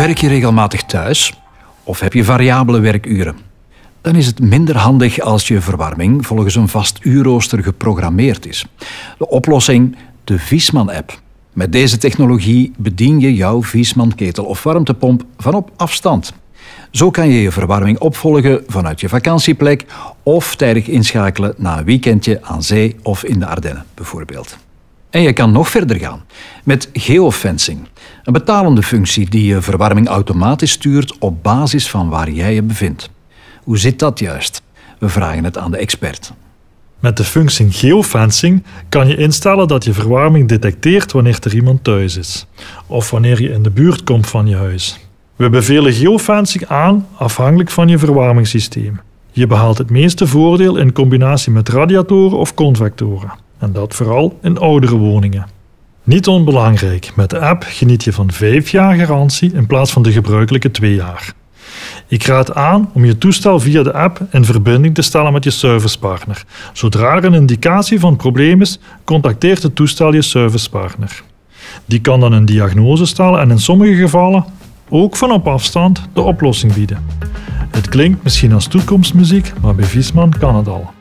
Werk je regelmatig thuis of heb je variabele werkuren? Dan is het minder handig als je verwarming volgens een vast uurrooster geprogrammeerd is. De oplossing, de Viesman-app. Met deze technologie bedien je jouw Viesman-ketel of warmtepomp van op afstand. Zo kan je je verwarming opvolgen vanuit je vakantieplek of tijdig inschakelen na een weekendje aan zee of in de Ardennen bijvoorbeeld. En je kan nog verder gaan met geofencing. Een betalende functie die je verwarming automatisch stuurt op basis van waar jij je bevindt. Hoe zit dat juist? We vragen het aan de expert. Met de functie geofencing kan je instellen dat je verwarming detecteert wanneer er iemand thuis is of wanneer je in de buurt komt van je huis. We bevelen geofencing aan afhankelijk van je verwarmingssysteem. Je behaalt het meeste voordeel in combinatie met radiatoren of convectoren. En dat vooral in oudere woningen. Niet onbelangrijk, met de app geniet je van 5 jaar garantie in plaats van de gebruikelijke 2 jaar. Ik raad aan om je toestel via de app in verbinding te stellen met je servicepartner. Zodra er een indicatie van probleem is, contacteert het toestel je servicepartner. Die kan dan een diagnose stellen en in sommige gevallen, ook van op afstand, de oplossing bieden. Het klinkt misschien als toekomstmuziek, maar bij Viesman kan het al.